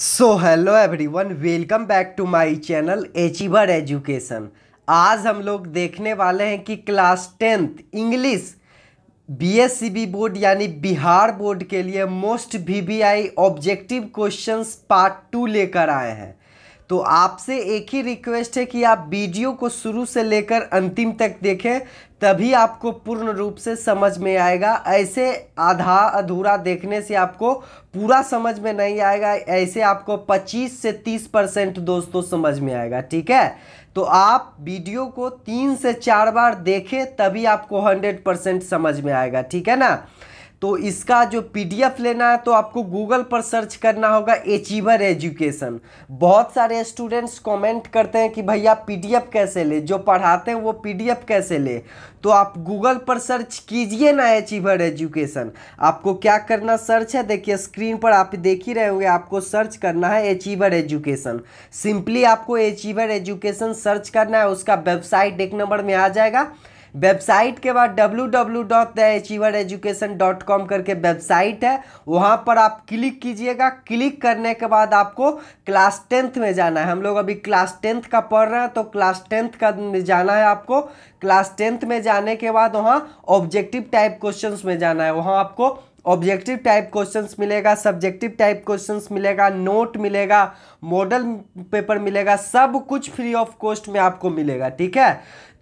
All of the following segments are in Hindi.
so hello everyone welcome back to my channel Achiever Education आज हम लोग देखने वाले हैं कि class tenth English BSCB board यानी बिहार बोर्ड के लिए most VVI objective questions part two लेकर आए हैं तो आपसे एक ही रिक्वेस्ट है कि आप वीडियो को शुरू से लेकर अंतिम तक देखें तभी आपको पूर्ण रूप से समझ में आएगा ऐसे आधा अधूरा देखने से आपको पूरा समझ में नहीं आएगा ऐसे आपको 25 से 30 परसेंट दोस्तों समझ में आएगा ठीक है तो आप वीडियो को तीन से चार बार देखें तभी आपको 100 परसेंट समझ में आएगा ठीक है ना तो इसका जो पीडीएफ लेना है तो आपको गूगल पर सर्च करना होगा एचीवर एजुकेशन बहुत सारे स्टूडेंट्स कमेंट करते हैं कि भैया पीडीएफ कैसे ले जो पढ़ाते हैं वो पीडीएफ कैसे ले तो आप गूगल पर सर्च कीजिए ना एचीवर एजुकेशन आपको क्या करना सर्च है देखिए स्क्रीन पर आप देख ही रहे होंगे आपको सर्च करना है एचीवर एजुकेशन सिंपली आपको एचीवर एजुकेशन सर्च करना है उसका वेबसाइट एक नंबर में आ जाएगा वेबसाइट के बाद W W dot the Achiever Education dot com करके वेबसाइट है वहाँ पर आप क्लिक कीजिएगा क्लिक करने के बाद आपको क्लास टेंथ में जाना है हम लोग अभी क्लास टेंथ का पढ़ रहे हैं तो क्लास टेंथ का जाना है आपको क्लास टेंथ में जाने के बाद वहाँ ऑब्जेक्टिव टाइप क्वेश्चंस में जाना है वहाँ आपको ऑब्जेक्टिव टाइप क्वेश्चंस मिलेगा सब्जेक्टिव टाइप क्वेश्चंस मिलेगा नोट मिलेगा मॉडल पेपर मिलेगा सब कुछ फ्री ऑफ कॉस्ट में आपको मिलेगा ठीक है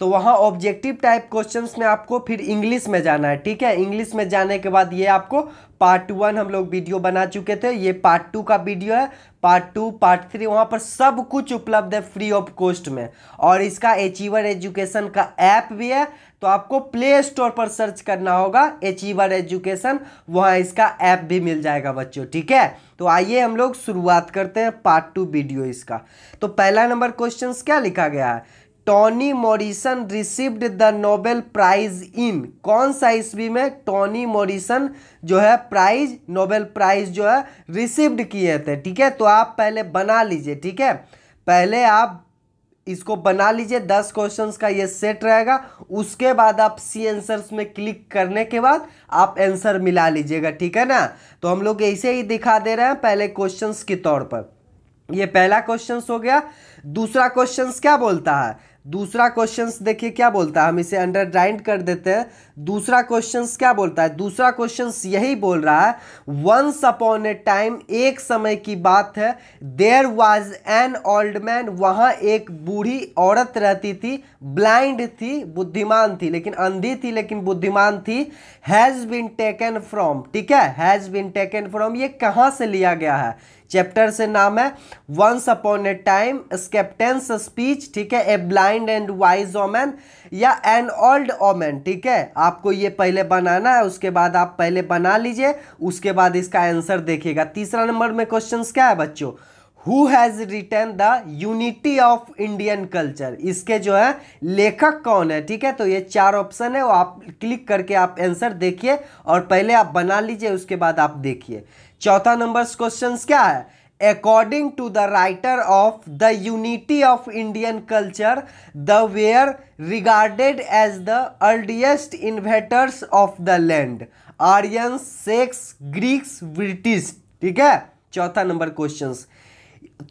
तो वहाँ ऑब्जेक्टिव टाइप क्वेश्चंस में आपको फिर इंग्लिश में जाना है ठीक है इंग्लिश में जाने के बाद ये आपको पार्ट वन हम लोग वीडियो बना चुके थे ये पार्ट टू का वीडियो है पार्ट टू पार्ट थ्री वहाँ पर सब कुछ उपलब्ध है फ्री ऑफ कॉस्ट में और इसका एचीवर एजुकेशन का ऐप भी है तो आपको प्ले स्टोर पर सर्च करना होगा एचीवर एजुकेशन वहाँ इसका ऐप भी मिल जाएगा बच्चों ठीक है तो आइए हम लोग शुरुआत करते हैं पार्ट टू वीडियो इसका तो पहला नंबर क्वेश्चन क्या लिखा गया है Toni Morrison received the Nobel prize in कौन सा ईस्वी में टॉनी मॉरिसन जो है प्राइज नोबेल प्राइज जो है रिसीव्ड किए थे ठीक है तो आप पहले बना लीजिए ठीक है पहले आप इसको बना लीजिए दस क्वेश्चंस का ये सेट रहेगा उसके बाद आप सी एंसर्स में क्लिक करने के बाद आप आंसर मिला लीजिएगा ठीक है ना तो हम लोग ऐसे ही दिखा दे रहे हैं पहले क्वेश्चंस के तौर पर ये पहला क्वेश्चंस हो गया दूसरा क्वेश्चंस क्या बोलता है दूसरा क्वेश्चन देखिए क्या बोलता है हम इसे अंडरलाइन कर देते हैं दूसरा क्वेश्चन क्या बोलता है दूसरा क्वेश्चन यही बोल रहा है वंस अपॉन ए टाइम एक समय की बात है there was an old man वहाँ एक बूढ़ी औरत रहती थी ब्लाइंड थी बुद्धिमान थी लेकिन अंधी थी लेकिन बुद्धिमान थी हैज़ बिन टेकन फ्रॉम ठीक है हैज़ बिन टेकन फ्रॉम ये कहाँ से लिया गया है चैप्टर से नाम है वंस अपॉन ए टाइम स्केप्टेंस स्पीच ठीक है a blind and wise woman या एन ओल्ड ओमैन ठीक है आपको ये पहले बनाना है उसके बाद आप पहले बना लीजिए उसके बाद इसका आंसर देखिएगा तीसरा नंबर में क्वेश्चन क्या है बच्चों who has written the unity of Indian culture इसके जो है लेखक कौन है ठीक है तो ये चार ऑप्शन है वो आप क्लिक करके आप आंसर देखिए और पहले आप बना लीजिए उसके बाद आप देखिए चौथा नंबर क्वेश्चन क्या है according to the writer of the unity of Indian culture the were regarded as the earliest inventors of the land Aryans Saxons Greeks British ठीक है चौथा नंबर क्वेश्चन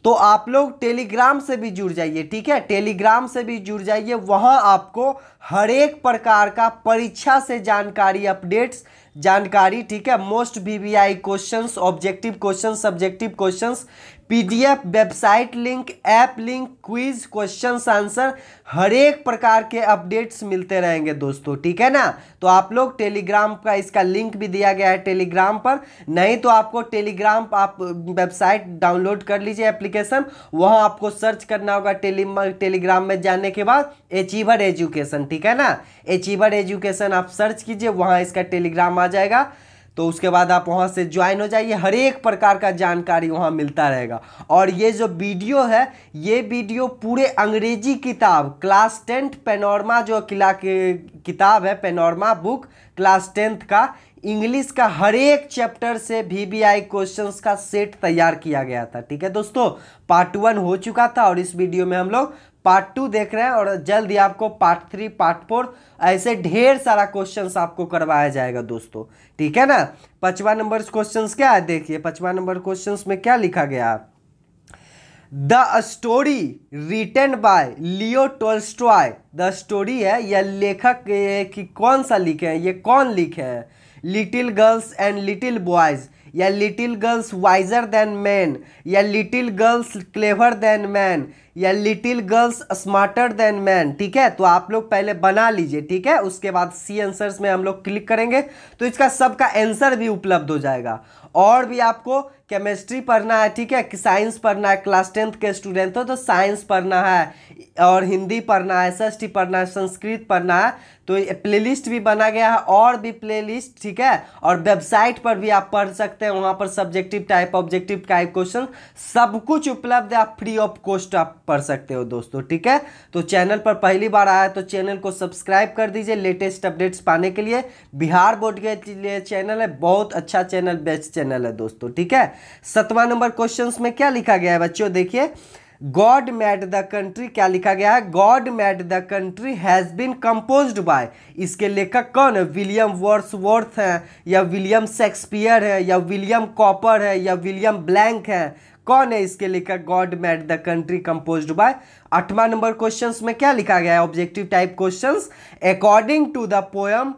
तो आप लोग टेलीग्राम से भी जुड़ जाइए ठीक है टेलीग्राम से भी जुड़ जाइए वहां आपको हर एक प्रकार का परीक्षा से जानकारी अपडेट्स जानकारी ठीक है most VVI questions objective question subjective questions PDF website link app link quiz question answer हर एक प्रकार के अपडेट्स मिलते रहेंगे दोस्तों ठीक है ना तो आप लोग टेलीग्राम का इसका लिंक भी दिया गया है टेलीग्राम पर नहीं तो आपको टेलीग्राम आप वेबसाइट डाउनलोड कर लीजिए एप्लीकेशन वहाँ आपको सर्च करना होगा टेली टेलीग्राम में जाने के बाद एचीवर एजुकेशन ठीक है ना एचीवर एजुकेशन आप सर्च कीजिए वहाँ इसका टेलीग्राम आ जाएगा तो उसके बाद आप वहाँ से ज्वाइन हो जाइए हर एक प्रकार का जानकारी वहाँ मिलता रहेगा और ये जो वीडियो है ये वीडियो पूरे अंग्रेजी किताब क्लास टेंथ पेनोरमा जो किला के किताब है पेनोरमा बुक क्लास टेंथ का इंग्लिश का हर एक चैप्टर से वी वी आई क्वेश्चन का सेट तैयार किया गया था ठीक है दोस्तों पार्ट वन हो चुका था और इस वीडियो में हम लोग पार्ट टू देख रहे हैं और जल्द ही आपको पार्ट थ्री पार्ट फोर ऐसे ढेर सारा क्वेश्चंस आपको करवाया जाएगा दोस्तों ठीक है ना पचवा नंबर क्वेश्चंस क्या है देखिए पचवा नंबर क्वेश्चंस में क्या लिखा गया the story return by Leo Tolstoy the story है यह लेखक कि कौन सा लिखे हैं ये कौन लिखे हैं little girls and little boys या little girls wiser than man या little girls clever than man या little girls smarter than man ठीक है तो आप लोग पहले बना लीजिए ठीक है उसके बाद सी आंसर्स में हम लोग क्लिक करेंगे तो इसका सबका आंसर भी उपलब्ध हो जाएगा और भी आपको केमिस्ट्री पढ़ना है ठीक है साइंस पढ़ना है क्लास टेंथ के स्टूडेंट हो तो साइंस पढ़ना है और हिंदी पढ़ना है षष्ठी पढ़ना है संस्कृत पढ़ना है तो प्लेलिस्ट भी बना गया है और भी प्लेलिस्ट ठीक है और वेबसाइट पर भी आप पढ़ सकते हैं वहाँ पर subjective type objective type question सब कुछ उपलब्ध है आप फ्री ऑफ कॉस्ट आप पढ़ सकते हो दोस्तों ठीक है तो चैनल पर पहली बार आया तो चैनल को सब्सक्राइब कर दीजिए लेटेस्ट अपडेट्स पाने के लिए बिहार बोर्ड के लिए चैनल है बहुत अच्छा चैनल बेस्ट चैनल है दोस्तों ठीक है सतवा नंबर क्वेश्चन में क्या लिखा गया है बच्चों देखिए गॉड मैड द कंट्री क्या लिखा गया है God made the country has been compose by इसके लेखक कौन है विलियम वर्स वर्थ है या विलियम शेक्सपियर है या विलियम कॉपर है या विलियम ब्लैंक है कौन है इसके लेखक God made the country compose by अठवा नंबर क्वेश्चन में क्या लिखा गया है objective type question according to the poem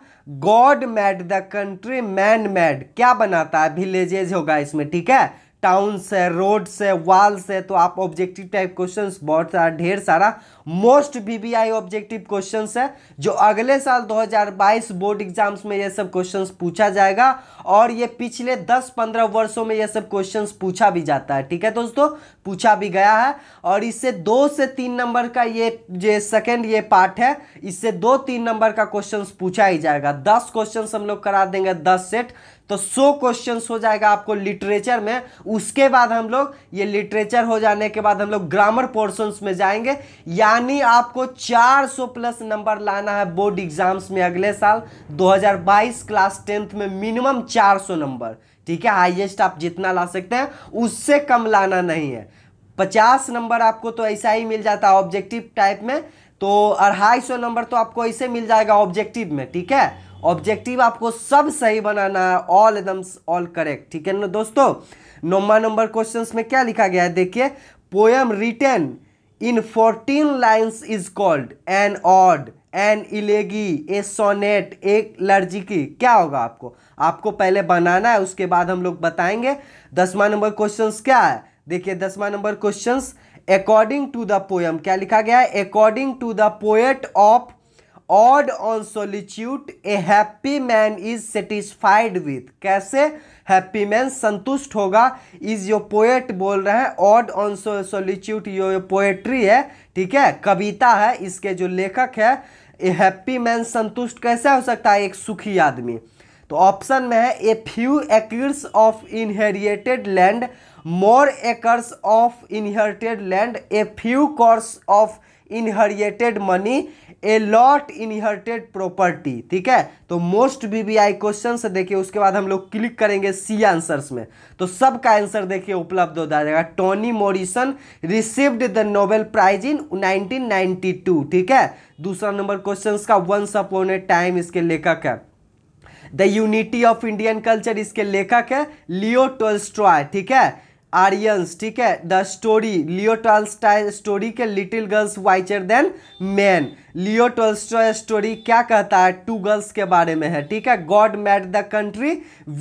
God made the country man made क्या बनाता है विलेजेज होगा इसमें ठीक है टाउन्स है रोड्स है वाल्स है तो आप ऑब्जेक्टिव टाइप क्वेश्चंस बहुत सारा ढेर सारा मोस्ट बीबीआई ऑब्जेक्टिव क्वेश्चंस है जो अगले साल 2022 बोर्ड एग्जाम्स में ये सब क्वेश्चंस पूछा जाएगा और ये पिछले 10-15 वर्षों में ये सब क्वेश्चंस पूछा भी जाता है ठीक है दोस्तों पूछा भी गया है और इससे दो से तीन नंबर का ये जो सेकेंड ये पार्ट है इससे दो तीन नंबर का क्वेश्चन पूछा ही जाएगा दस क्वेश्चन हम लोग करा देंगे दस सेट तो सो क्वेश्चन हो जाएगा आपको लिटरेचर में उसके बाद हम लोग ये लिटरेचर हो जाने के बाद हम लोग ग्रामर पोर्शन में जाएंगे यानी आपको 400 प्लस नंबर लाना है बोर्ड एग्जाम्स में अगले साल 2022 क्लास टेंथ में मिनिमम 400 नंबर ठीक है हाईएस्ट आप जितना ला सकते हैं उससे कम लाना नहीं है पचास नंबर आपको तो ऐसा ही मिल जाता है ऑब्जेक्टिव टाइप में तो अढ़ाई सौ नंबर तो आपको ऐसे मिल जाएगा ऑब्जेक्टिव में ठीक है ऑब्जेक्टिव आपको सब सही बनाना है ऑल एकदम ऑल करेक्ट ठीक है ना दोस्तों नौवा नंबर क्वेश्चंस में क्या लिखा गया है देखिए poem written in fourteen lines is called an ode an elegy a sonnet एक की क्या होगा आपको आपको पहले बनाना है उसके बाद हम लोग बताएंगे दसवा नंबर क्वेश्चंस क्या है देखिए दसवा number questions according to the poem क्या लिखा गया है according to the poet of ode on solitude a happy man is satisfied with कैसे हैप्पी मैन संतुष्ट होगा इज यो पोएट बोल रहे हैं ऑड ऑन सोलिच्यूट यो पोएट्री है ठीक है कविता है इसके जो लेखक है ए हैप्पी मैन संतुष्ट कैसे हो सकता है एक सुखी आदमी तो ऑप्शन में है a few acres of inherited land more acres of inherited land a few crores of inherited money a lot inherited property ठीक है तो मोस्ट बीबीआई क्वेश्चन से देखिए उसके बाद हम लोग क्लिक करेंगे सी आंसर्स में तो सबका आंसर देखिए उपलब्ध हो जाएगा Toni Morrison received the Nobel prize in 1992 ठीक है दूसरा नंबर क्वेश्चन का वंस अपॉन ए टाइम इसके लेखक है the unity of Indian culture इसके लेखक है लियो टोल्स्ट्रॉय ठीक है आर्यंस ठीक है द स्टोरी लियो स्टोरी के little girls wiser than man Leo story क्या कहता है टू गर्ल्स के बारे में है ठीक है God made the country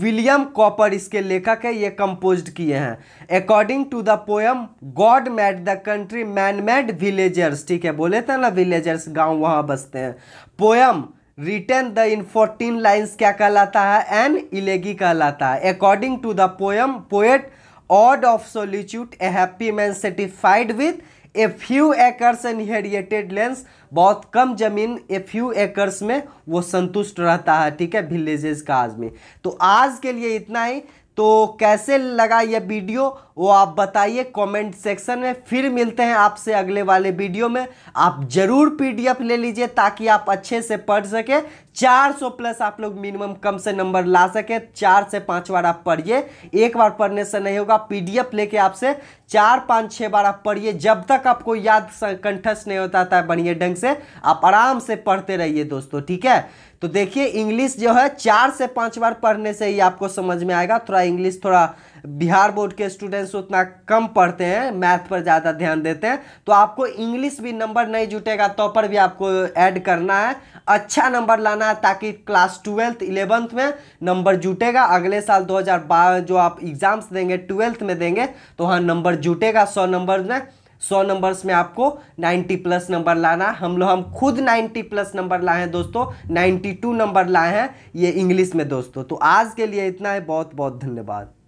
William Cowper इसके लेखक है ये कंपोज किए हैं according to the poem God made the country man made villagers ठीक है बोले थे ना विलेजर्स गांव वहाँ बसते हैं poem written the in fourteen lines क्या कहलाता है एन इलेगी कहलाता है according to the poem poet odd of solitude a happy man satisfied with a few acres inherited lands बहुत कम जमीन ए फ्यू एकर्स में वो संतुष्ट रहता है ठीक है विलेजेस का आज में तो आज के लिए इतना ही तो कैसे लगा यह वीडियो वो आप बताइए कमेंट सेक्शन में फिर मिलते हैं आपसे अगले वाले वीडियो में आप ज़रूर पीडीएफ ले लीजिए ताकि आप अच्छे से पढ़ सके 400 प्लस आप लोग मिनिमम कम से नंबर ला सके चार से पांच बार आप पढ़िए एक बार पढ़ने से नहीं होगा पीडीएफ लेके आपसे चार पांच छह बार आप पढ़िए जब तक आपको याद कंठस्थ नहीं होता था बढ़िया ढंग से आप आराम से पढ़ते रहिए दोस्तों ठीक है तो देखिए इंग्लिश जो है चार से पांच बार पढ़ने से ही आपको समझ में आएगा थोड़ा इंग्लिश थोड़ा बिहार बोर्ड के स्टूडेंट्स उतना कम पढ़ते हैं मैथ पर ज़्यादा ध्यान देते हैं तो आपको इंग्लिश भी नंबर नहीं जुटेगा तो पर भी आपको ऐड करना है अच्छा नंबर लाना है ताकि क्लास ट्वेल्थ इलेवंथ में नंबर जुटेगा अगले साल 2012 जो आप एग्ज़ाम्स देंगे ट्वेल्थ में देंगे तो वहाँ नंबर जुटेगा सौ नंबर में सौ नंबर्स में आपको नाइन्टी प्लस नंबर लाना हम लोग हम खुद नाइन्टी प्लस नंबर लाए हैं दोस्तों नाइन्टी टू नंबर लाए हैं ये इंग्लिश में दोस्तों तो आज के लिए इतना है बहुत बहुत धन्यवाद